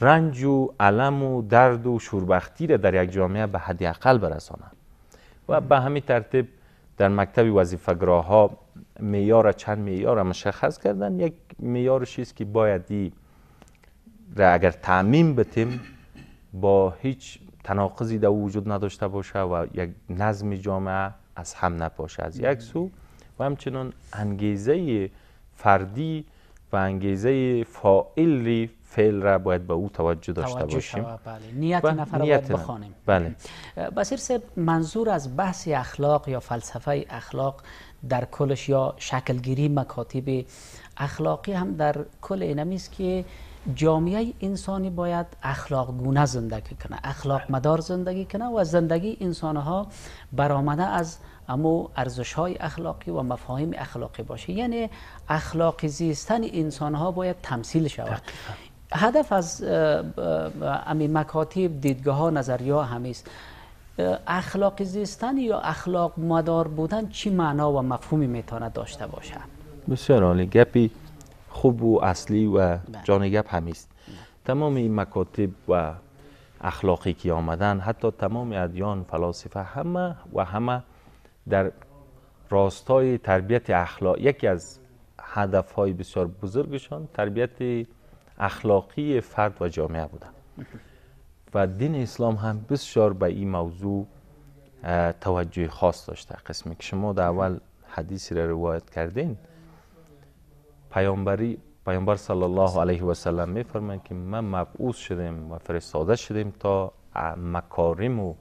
رنج و علم و درد و شوربختی را در یک جامعه به حد اقل برسانند و به همین ترتیب در مکتب وظیفه‌گراها ها میار چند میار مشخص کردن یک میار است که باید را اگر تعمیم بتیم با هیچ تناقضی در وجود نداشته باشه و یک نظم جامعه از هم نپاشه از یک سو و همچنان انگیزه فردی و انگیزه فائلی فعل را باید به او توجه داشته باشیم بله. نیت نفر باید بخوانیم بله. بسیر سه منظور از بحث اخلاق یا فلسفه اخلاق در کلش یا شکلگیری مکاتب اخلاقی هم در کل اینمیست که جامعه انسانی باید اخلاق گونه زندگی کنه اخلاق بله. مدار زندگی کنه و زندگی انسانها برآمده از اما ارزش های اخلاقی و مفاهیم اخلاقی باشه یعنی اخلاقی زیستن انسان ها باید تمثیل شود هدف از امی مکاتب دیدگاه ها نظریه ها است اخلاق زیستن یا اخلاق مدار بودن چی معنا و مفهومی میتونه داشته باشد. بسیار عالی گپی خوب و اصلی و بله. جان گپ همیست تمام این مکاتب و اخلاقی که آمدن حتی تمام ادیان فلاسفه همه و همه در راستای تربیت اخلاق یکی از هدف های بسیار بزرگشان تربیت اخلاقی فرد و جامعه بودن و دین اسلام هم بسیار به این موضوع توجه خاص داشته قسمی که شما در اول حدیثی را روایت کردین پیامبری پیامبر صلی الله علیه و سلم میفرمایند که من مبعوث شدیم و فرستاده شدیم تا مکارم و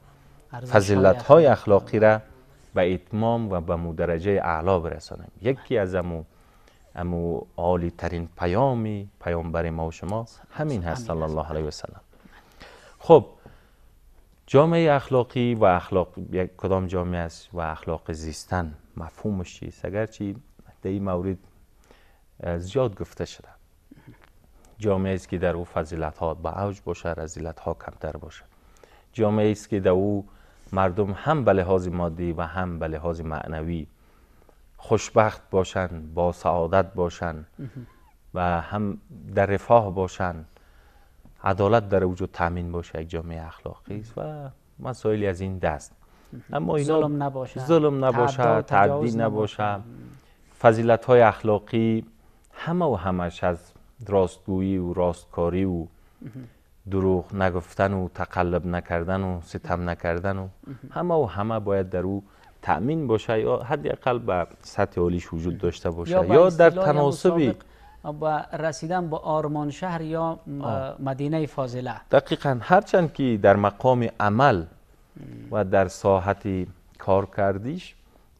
فضیلت های اخلاقی را به اتمام و به مدرجه درجه اعلا برسانم یکی از امو امو عالی ترین پیامی پیامبر ما و شما همین هست صلی الله علیه و خب جامعه اخلاقی و اخلاق یک کدام جامعه است و اخلاق زیستن مفهومش چیست اگرچه در این مورد زیاد گفته شده جامعه است که در او فضیلت ها به اوج باشد رزیلت ها کمتر باشه جامعه است که در او مردم هم به لحاظ مادی و هم به لحاظ معنوی خوشبخت باشند با سعادت باشند و هم در رفاه باشند عدالت در وجود تامین باشه یک جامعه اخلاقی و مسائلی از این دست اما اینا ظلم نباشه ظلم نباشه تعدی نباشه فضیلت های اخلاقی همه و همش از راستگویی و راستکاری و دروغ نگفتن و تقلب نکردن و ستم نکردن و همه و همه باید در او تأمین باشه یا حداقل به سطح عالیش وجود داشته باشه یا, در تناسبی با رسیدن به آرمان شهر یا مدینه فاضله دقیقا هرچند که در مقام عمل و در ساحت کار کردیش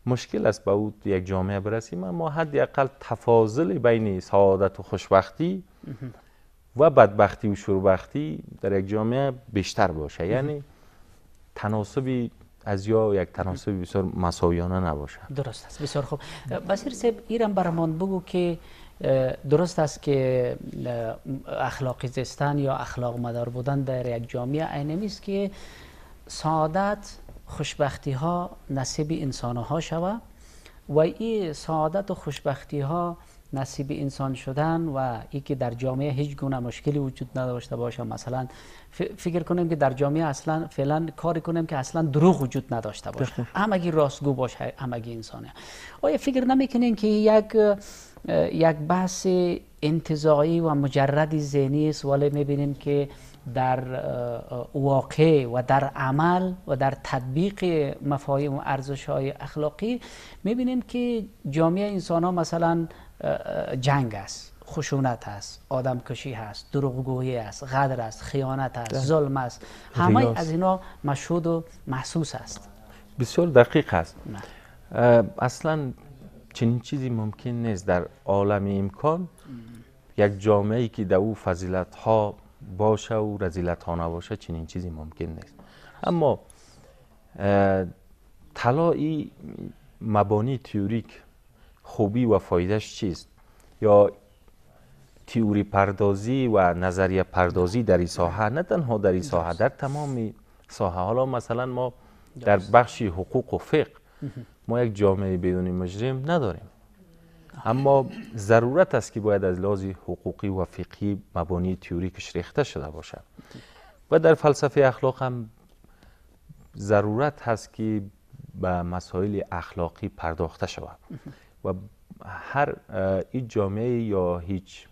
مشکل است به او یک جامعه برسیم اما حداقل تفاضل بین سعادت و خوشبختی و بدبختی و شوربختی در یک جامعه بیشتر باشه یعنی تناسبی از یا یک تناسبی بسیار مساویانه نباشه درست است بسیار خوب بسیر صاحب ایرم برمان بگو که درست است که اخلاقی زیستن یا اخلاق مدار بودن در یک جامعه عینمی است که سعادت خوشبختی ها نصیب انسان ها شوه و این سعادت و خوشبختی ها نصیب انسان شدن و اینکه در جامعه هیچ گونه مشکلی وجود نداشته باشه مثلا فکر کنیم که در جامعه اصلا فعلا کاری کنیم که اصلا دروغ وجود نداشته باشه همگی راستگو باشه همگی انسانه آیا فکر نمیکنین که یک یک بحث انتظایی و مجرد ذهنی است ولی میبینیم که در واقع و در عمل و در تطبیق مفاهیم و ارزش های اخلاقی میبینیم که جامعه انسان ها مثلا جنگ است خشونت هست آدم کشی هست دروغگویی است غدر است خیانت است بله. ظلم است همه از اینا مشهود و محسوس است بسیار دقیق است اصلا چنین چیزی ممکن نیست در عالم امکان یک جامعه که در او فضیلت ها باشه و رزیلت ها نباشه چنین چیزی ممکن نیست اما طلایی مبانی تیوریک خوبی و فایدهش چیست یا تیوری پردازی و نظریه پردازی در این ساحه نه تنها در این ساحه در تمام ساحه حالا مثلا ما در بخش حقوق و فقه ما یک جامعه بدون مجرم نداریم اما ضرورت است که باید از لحاظ حقوقی و فقهی مبانی کش ریخته شده باشد و در فلسفه اخلاق هم ضرورت هست که به مسائل اخلاقی پرداخته شود و هر این جامعه یا هیچ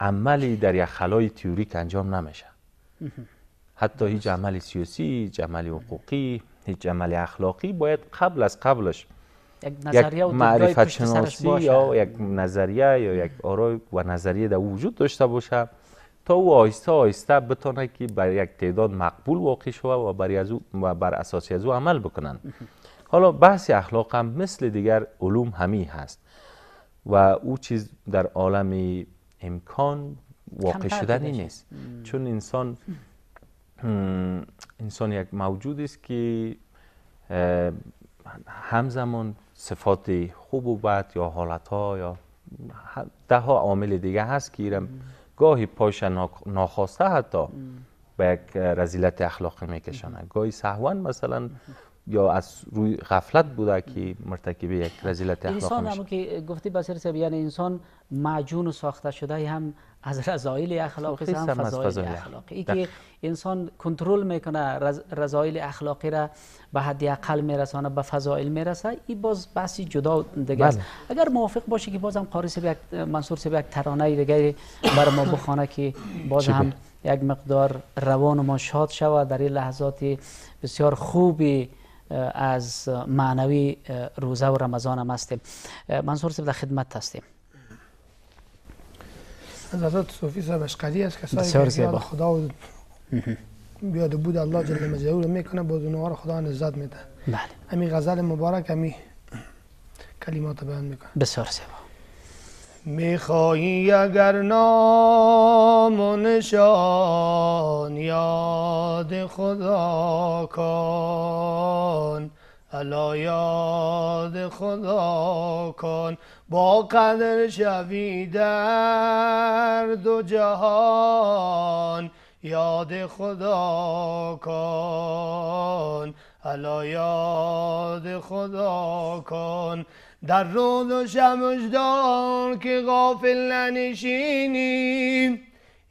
عملی در یک خلای تیوریک انجام نمیشه حتی هیچ عمل سیاسی هیچ عمل حقوقی هیچ عمل اخلاقی باید قبل از قبلش یک نظریه معرفت شناسی یا یک نظریه یا یک آرای و نظریه در وجود داشته باشه تا او آهسته آهسته بتانه که بر یک تعداد مقبول واقع شوه و بر, و بر اساسی از او عمل بکنن حالا بحث اخلاق هم مثل دیگر علوم همی هست و او چیز در عالم امکان واقع شدنی نیست چون انسان انسان یک موجود است که همزمان صفات خوب و بد یا حالت ها یا ده ها عامل دیگه هست که ایرم گاهی پاش ناخواسته حتی به یک رزیلت اخلاقی میکشانه گاهی سهوان مثلا یا از روی غفلت بوده که مرتکب یک رزیلت اخلاقی انسان همون که گفتی بسیار سب یعنی انسان معجون ساخته شده هم از رضایل اخلاقی خب، هم فضایل اخلاقی ای که انسان کنترل میکنه رضایل اخلاقی را به حدی اقل میرسانه به فضایل میرسه این باز بحثی جدا دیگه است بله. اگر موافق باشی که بازم قاری سب یک منصور سب یک ترانه دیگه بر ما بخونه که باز هم یک مقدار روان ما شاد شود در این لحظات بسیار خوبی از معنوی روزه و رمضان هم هستیم منصور صاحب در خدمت هستیم از حضرت صوفی صاحب اشقدی است کسایی که خدا و بیاد بود الله جل مجلول میکنه باز اونها رو خدا عزت میده بله همین غزل مبارک همین کلمات بیان میکنه بسیار زیبا میخواهی اگر نام و نشان یاد خدا کن الا یاد خدا کن با قدر شوی در دو جهان یاد خدا کن الا یاد خدا کن در روز و شمشدار که غافل ننشینیم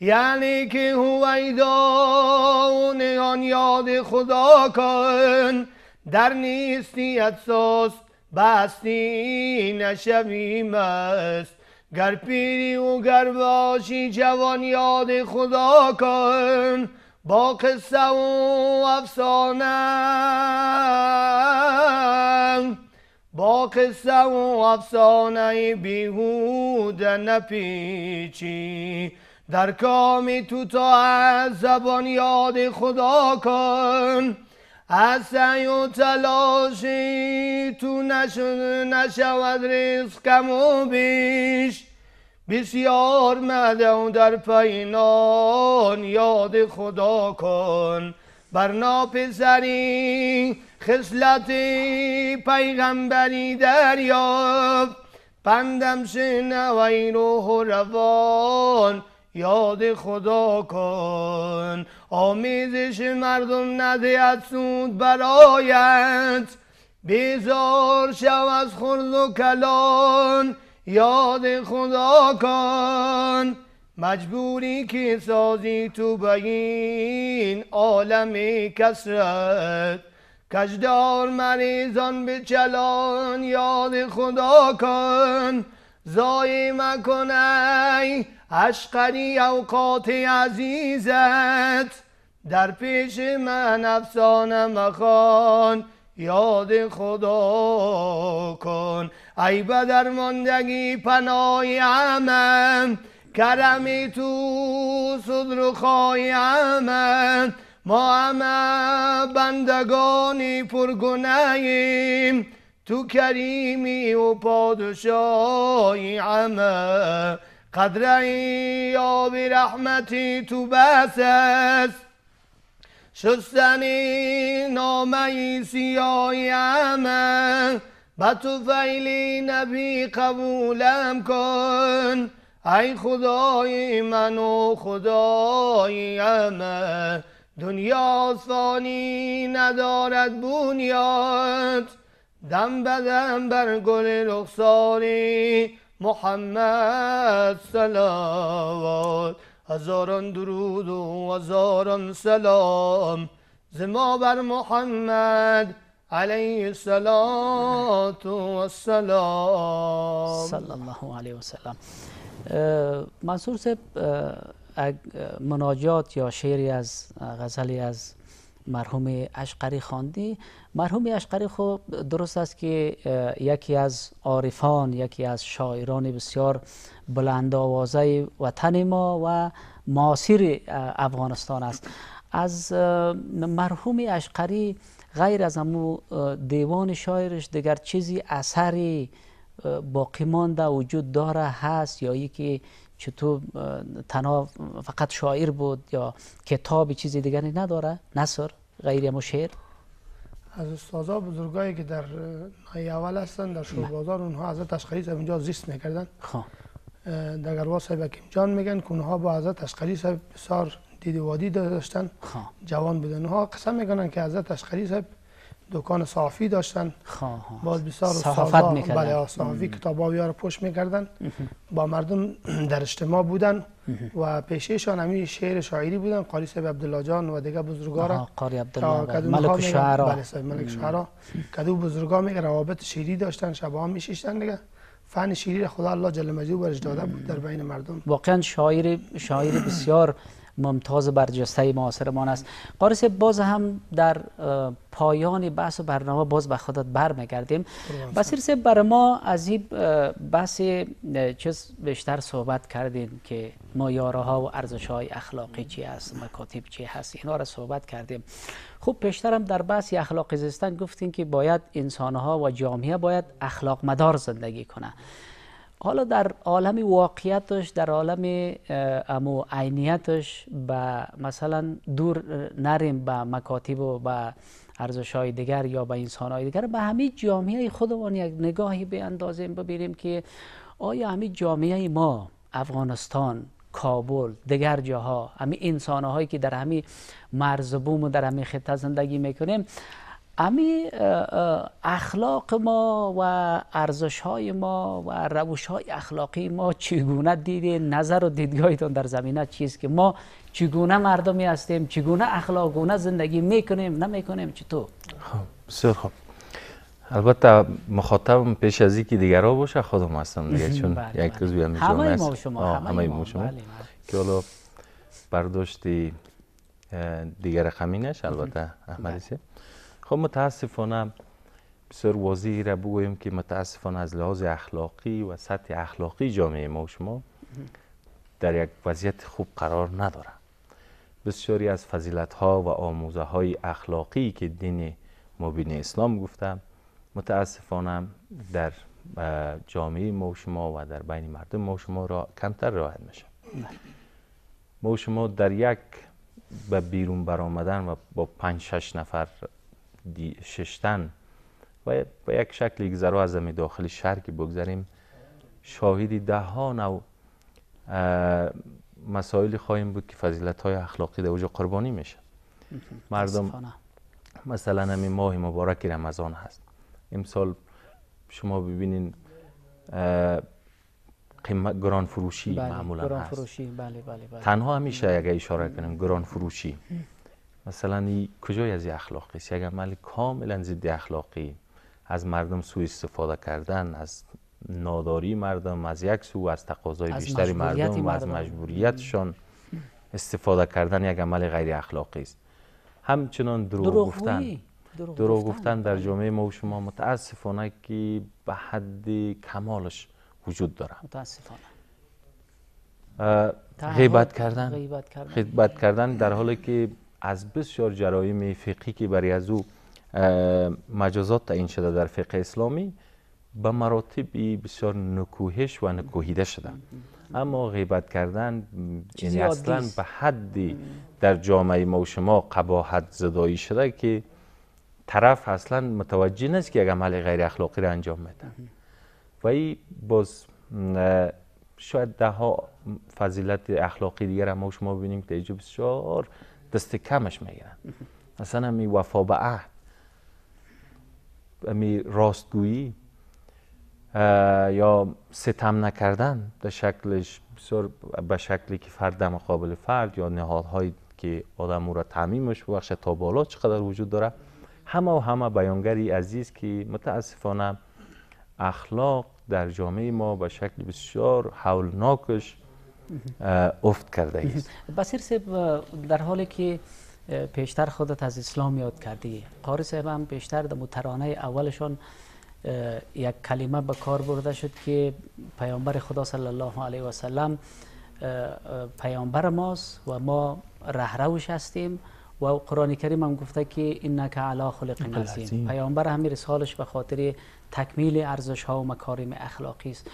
یعنی که هویدا نهان یاد خدا کن در نیستی اتساس بستی نشویم است گر پیری و گر باشی جوان یاد خدا کن با قصه و افسانه با قصه و افسانه بیهوده نپیچی در کامی تو تا از زبان یاد خدا کن از سعی و تلاشی تو نشود رزقم و بیش بسیار مده و در پینان یاد خدا کن بر ناپسری خصلت پیغمبری دریافت پندم شنوی روح و روان یاد خدا کن آمیزش مردم نده از سود برایت بیزار شو از خرد و کلان یاد خدا کن مجبوری که سازی تو این عالم کسرت کشدار مریضان به چلان یاد خدا کن زای مکن ای عشقری اوقات عزیزت در پیش من افسانه مخان یاد خدا کن ای بدر ماندگی پناه همم کرمی تو صدر خواهی ما همه بندگانی پرگنهیم تو کریمی و پادشاهی همه قدری آب رحمتی تو بس است شستنی نامه سیاهی همه به تو فیلی نبی قبولم کن ای خدای من و خدای من دنیا فانی ندارد بنیاد دم بدم بر گل رخساری محمد سلام هزاران درود و هزاران سلام زما بر محمد علیه السلام و السلام صلی الله علیه و منصور صاحب مناجات یا شعری از غزلی از مرحوم اشقری خواندی مرحوم اشقری خب درست است که یکی از عارفان یکی از شاعران بسیار بلند آوازه وطن ما و معاصر افغانستان است از مرحوم اشقری غیر از امو دیوان شاعرش دیگر چیزی اثری باقی مانده وجود داره هست یا یکی چطور تنها فقط شاعر بود یا کتاب چیز دیگری نداره نصر غیر از شعر از استادا بزرگایی که در اول هستن در شور بازار اونها حضرت اشقری اونجا زیست میکردن خب. دگر دگروا صاحب حکیم جان میگن که اونها با از اشقری صاحب بسیار دیدوادی داشتن خب. جوان بودن اونها قسم میگن که حضرت اشقری صاحب دکان صحافی داشتن باز بسیار صحافت میکردن بله صحافی کتاب رو پشت میکردن با مردم در اجتماع بودن و پیششان همین شعر شاعری بودن قاری صاحب عبدالله جان و دیگه را قاری عبدالله ملک شعرا بله صاحب ملک شعرا کدو بزرگا میگه روابط شیری داشتن شبا هم میشیشتن دیگه فن شیری خدا الله جل مجید برش داده بود در بین مردم واقعا شاعری شاعر بسیار ممتاز برجسته معاصر ما است قارس باز هم در پایان بحث و برنامه باز به خودت برمیگردیم بسیر سه بر ما از این بحث چیز بیشتر صحبت کردیم که ما یاره ها و ارزش های اخلاقی چی هست مکاتب چی هست اینا را صحبت کردیم خوب پیشتر هم در بحث اخلاقی زیستن گفتیم که باید انسان ها و جامعه باید اخلاق مدار زندگی کنه حالا در عالم واقعیتش در عالم امو عینیتش به مثلا دور نریم به مکاتب و به ارزش های دیگر یا به انسان های دیگر به همه جامعه خودمان یک نگاهی بیندازیم ببینیم که آیا همه جامعه ما افغانستان کابل دیگر جاها همه انسان هایی که در همه مرز بوم و در همه خطه زندگی میکنیم امی اخلاق ما و ارزش های ما و روش های اخلاقی ما چگونه دیده نظر و دیدگاهتون در زمینه چیست که ما چگونه مردمی هستیم چگونه اخلاقونه زندگی میکنیم نمیکنیم چطور خب بسیار خوب البته مخاطبم پیش از اینکه دیگرا باشه خودم هستم دیگه چون بله، یک بله. روز بیام همه ما شما همه ما شما که بله. حالا برداشتی دیگر خمینش البته احمدی خب متاسفانه بسیار واضحی را بگویم که متاسفانه از لحاظ اخلاقی و سطح اخلاقی جامعه ما شما در یک وضعیت خوب قرار نداره بسیاری از فضیلت ها و آموزه های اخلاقی که دین مبین اسلام گفتم متاسفانه در جامعه ما و شما و در بین مردم ما و شما را کمتر راحت میشه ما و شما در یک به بیرون برآمدن و با پنج شش نفر ششتن و به یک شکل یک ذره از داخل شهر که بگذاریم شاهد ده ها نو مسائل خواهیم بود که فضیلت های اخلاقی در قربانی میشه مردم مثلا همین ماه مبارک رمضان هست امسال شما ببینین قیمت گران فروشی بله، معمولا گران هست فروشی، بله،, بله، بله، تنها همیشه اگه اشاره کنیم گران فروشی مثلا کجای از اخلاقی است یک عمل کاملا ضد اخلاقی از مردم سوء استفاده کردن از ناداری مردم از یک سو از تقاضای بیشتری مردم, مردم از مجبوریتشان استفاده کردن یک عمل غیر اخلاقی است همچنان دروغ گفتن دروغ گفتن در بله. جامعه ما و شما متاسفانه که به حد کمالش وجود داره متاسفانه غیبت کردن غیبت کردن در حالی که از بسیار جرایم فقهی که برای از او مجازات تعیین شده در فقه اسلامی به مراتب بسیار نکوهش و نکوهیده شده اما غیبت کردن یعنی اصلا به حدی در جامعه ما و شما قباحت زدایی شده که طرف اصلا متوجه نیست که یک عمل غیر اخلاقی را انجام میده و این باز شاید ده ها فضیلت اخلاقی دیگر هم ما شما ببینیم که بسیار دست کمش میگیرن مثلا همی وفا به عهد همی راستگویی یا ستم نکردن به شکلش بسیار به شکلی که فرد در مقابل فرد یا نهادهایی که آدم او را تعمیمش بخشه تا بالا چقدر وجود داره همه و همه بیانگری عزیز که متاسفانه اخلاق در جامعه ما به شکل بسیار حولناکش افت کرده است بسیر صاحب در حالی که پیشتر خودت از اسلام یاد کردی قاری صاحب هم پیشتر در مترانه اولشان یک کلمه به کار برده شد که پیامبر خدا صلی الله علیه و پیامبر ماست و ما رهروش هستیم و قرآن کریم هم گفته که اینکه علا خلق نزیم پیامبر همی رسالش به خاطر تکمیل ارزش ها و مکارم اخلاقی است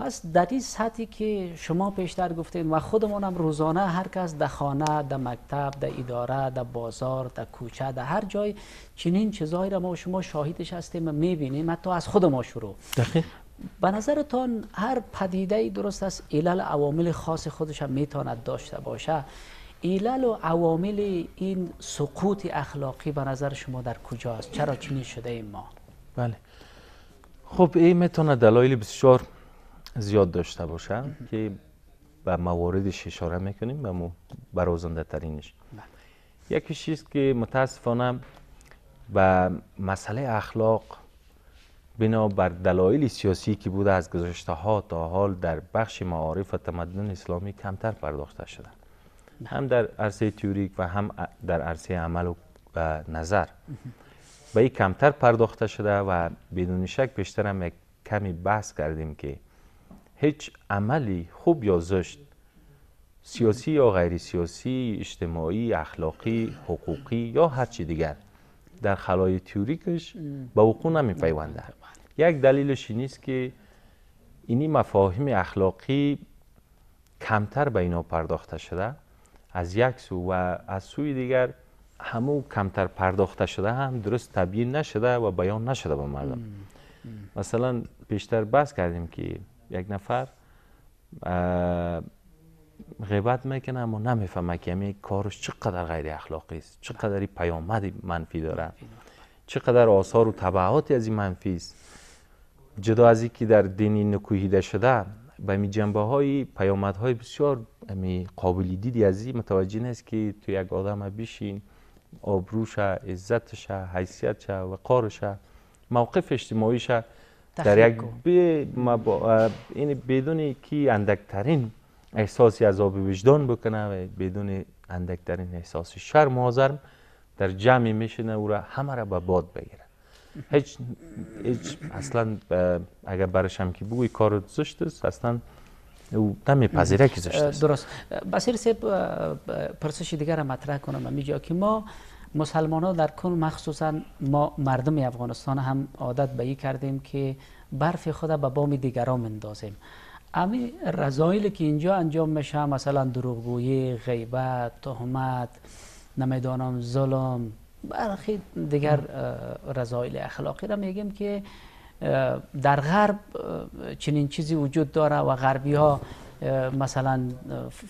پس در این سطحی که شما پیشتر گفتین و خودمانم روزانه هر کس در خانه در مکتب در اداره در بازار در کوچه در هر جای چنین چیزایی را ما شما شاهدش هستیم و میبینیم حتی از خود ما شروع دقیق به نظرتان هر پدیده درست است علل عوامل خاص خودش هم میتواند داشته باشه علل و عوامل این سقوط اخلاقی به نظر شما در کجاست چرا چنین شده ایم ما بله خب این میتونه دلایل بسیار زیاد داشته باشم که به مواردش اشاره میکنیم به برازنده ترینش بله. یکی چیز که متاسفانه و مسئله اخلاق بنا بر دلایل سیاسی که بوده از گذشته ها تا حال در بخش معارف و تمدن اسلامی کمتر پرداخته شده بله. هم در عرصه تیوریک و هم در عرصه عمل و نظر به این کمتر پرداخته شده و بدون شک بیشتر هم یک کمی بحث کردیم که هیچ عملی خوب یا زشت سیاسی یا غیر سیاسی اجتماعی اخلاقی حقوقی یا هر چی دیگر در خلای تیوریکش به وقوع نمی پیونده یک دلیلش نیست که اینی مفاهیم اخلاقی کمتر به اینا پرداخته شده از یک سو و از سوی دیگر همو کمتر پرداخته شده هم درست تبیین نشده و بیان نشده به مردم مثلا پیشتر بحث کردیم که یک نفر غیبت میکنه اما نمیفهمه که همین یعنی کارش چقدر غیر اخلاقی است چقدر پیامد منفی داره چقدر آثار و تبعاتی از این منفی است جدا از اینکه در دین نکوهیده شده به می جنبه های پیامد های بسیار امی یعنی قابلی دیدی از این متوجه نیست که تو یک آدم بشین عزتش حیثیتش و قارش موقف اجتماعیش در یک این بدون کی اندکترین احساسی عذاب وجدان بکنه و بدون اندکترین احساس شرم و در جمع میشینه او را همه را به باد بگیره هیچ, هیچ اصلا اگر برش هم که بگوی کار زشت است اصلا او نمیپذیره که زشت است درست بسیر سیب پرسش دیگر را مطرح کنم میگه که ما مسلمان ها در کل مخصوصا ما مردم افغانستان هم عادت به کردیم که برف خود به بام دیگران مندازیم امی رضایل که اینجا انجام میشه مثلا دروغگویی، غیبت، تهمت، نمیدانم ظلم برخی دیگر رضایل اخلاقی را میگیم که در غرب چنین چیزی وجود داره و غربی ها مثلا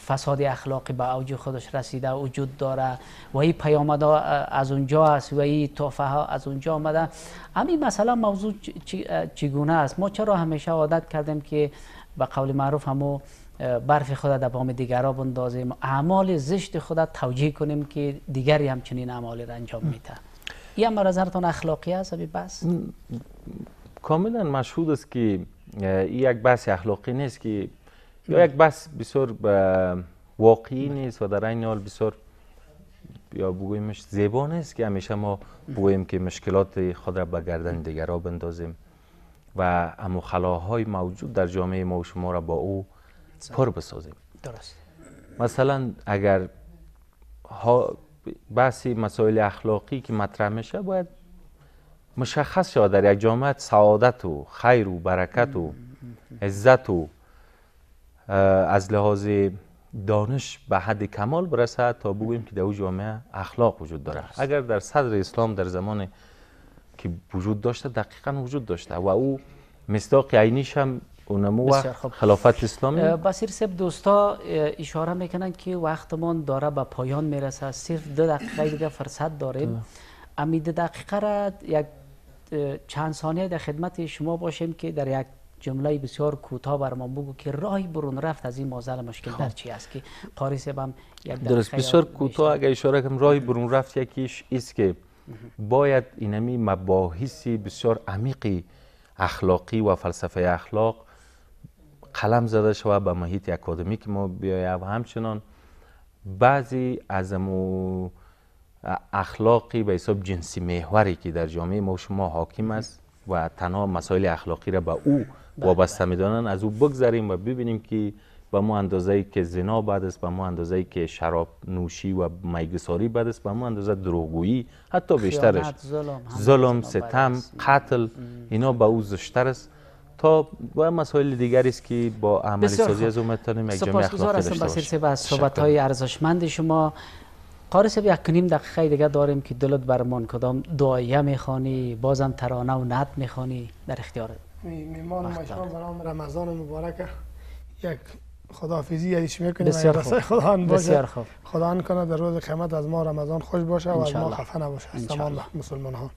فساد اخلاقی به اوج خودش رسیده وجود داره و این پیامدا از اونجا است و این توفه ها از اونجا آمده همین مثلا موضوع چگونه است ما چرا همیشه عادت کردیم که به قول معروف همو برف خود در بام دیگرا بندازیم اعمال زشت خود توجیه کنیم که دیگری همچنین اعمال را انجام میده این هم نظرتان اخلاقی است بس کاملا مشهود است که این یک بحث اخلاقی نیست که یک بس بله. بسیار واقعی نیست و در این حال بسیار یا بگویمش زیبا است که همیشه ما بگویم که مشکلات خود را به گردن را بندازیم و اما خلاهای موجود در جامعه ما و شما را با او پر بسازیم درست مثلا اگر بحثی مسائل اخلاقی که مطرح میشه باید مشخص شود در یک جامعه سعادت و خیر و برکت و عزت و از لحاظ دانش به حد کمال برسد تا بگوییم که در او جامعه اخلاق وجود داره اگر در صدر اسلام در زمان که وجود داشته دقیقا وجود داشته و او مصداق عینیش هم اونمو وقت خلافت اسلامی بسیر سب دوستا اشاره میکنن که وقتمان داره به پایان میرسه صرف دو دقیقه دیگه فرصت داریم امید دقیقه را یک چند ثانیه در خدمت شما باشیم که در یک جمله بسیار کوتاه بر ما بگو که راه برون رفت از این مازل مشکل در خب. چی است که قاری هم یک درست بسیار کوتاه اگر اشاره کنم راه برون رفت یکیش است که باید اینمی مباحثی بسیار عمیقی اخلاقی و فلسفه اخلاق قلم زده شود به محیط اکادمیک ما بیاید و همچنان بعضی از مو اخلاقی به حساب جنسی محوری که در جامعه ما شما حاکم است و تنها مسائل اخلاقی را به او بله، وابسته بله. میدانن از او بگذریم و ببینیم که به ما اندازه ای که زنا بعد است به ما اندازه ای که شراب نوشی و میگساری بعد است به ما اندازه دروغگویی حتی بیشترش ظلم, ظلم ستم قتل اینا به او زشتر است تا و مسائل دیگری است که با عملی سازی از اومد تانیم یک جامعه اخلاق داشته باشیم های ارزشمند شما قارس صاحب یک کنیم دقیقه دیگه داریم که دلت برمان کدام دعایه میخوانی بازم ترانه و نعت میخوانی در اختیارت میمان ما شما برام رمضان مبارک یک خداحافظی یادش میکنیم بسیار خوب خدا باشه بسیار خوب خدا ان کنه در روز قیامت از ما رمضان خوش باشه و از ما خفه نباشه از تمام مسلمان ها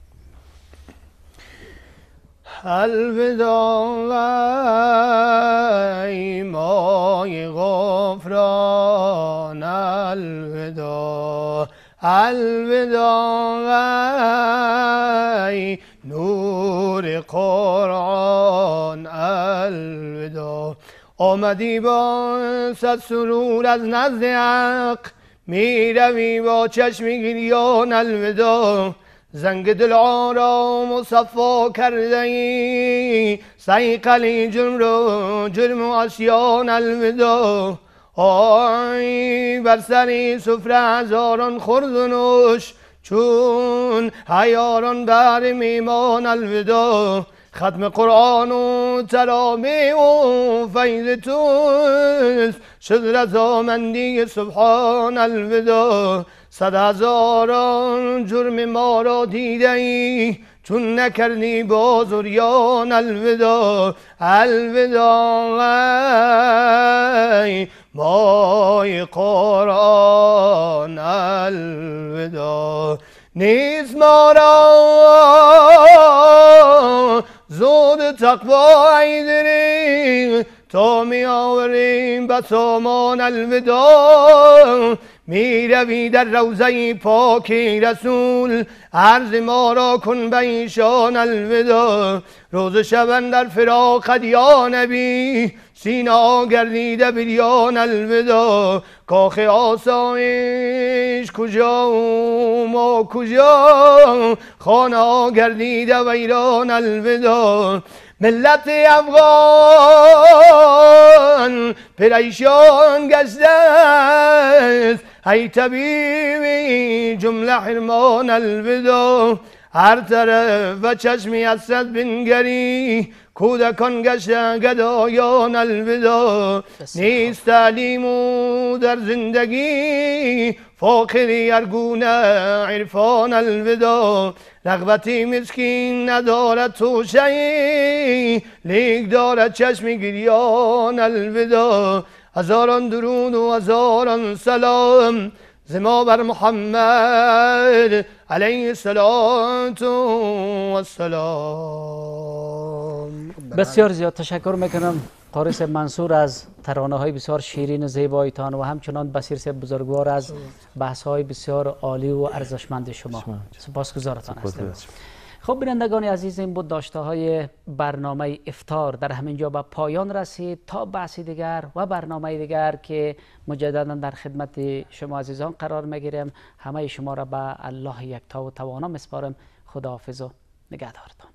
الوداع مای غفران الوداع ای نور قرآن الودا آمدی با صد سرور از نزد حق می روی با چشم گریان الودا زنگ دل و صفا کرده ای سیقل جرم رو جرم و عصیان الودا آی بر سری سفره هزاران خورد و نوش چون حیاران بر میمان الودا ختم قرآن و ترامی و فیض توست شد رضامندی سبحان الودا صد هزاران جرم ما را دیده ای چون نکردی با الوداع الودا الودا مای قرآن الودا نیز ما را زود تقوای داری تا می آوریم به سامان الودا می روی در روزه پاک رسول عرض ما را کن به ایشان الودا روز شبن در فراق یا نبی سینا گردیده بریان الودا کاخ آسایش کجا ما کجا خانه گردیده و ایران الودا ملت افغان پریشان گشته است ای طبیبی جمله حرمان الودا هر طرف و چشمی حسرت بنگری کودکان گشته گدایان الودا نیست تعلیم در زندگی فوقی ارگونه عرفان الودا رغبتی مسکین ندارد توشهی لیک دارد چشم گریان الودا هزاران درود و هزاران سلام زما بر محمد علیه السلام بسیار زیاد تشکر میکنم قارس منصور از ترانه های بسیار شیرین زیبایتان و همچنان بسیر سب بزرگوار از بحث های بسیار عالی و ارزشمند شما سپاس گذارتان هستم خب بینندگان عزیز این بود داشته های برنامه افتار در همین جا به پایان رسید تا بحثی دیگر و برنامه دیگر که مجددا در خدمت شما عزیزان قرار میگیریم همه شما را به الله یکتا و توانا میسپارم خداحافظ و نگهدارتان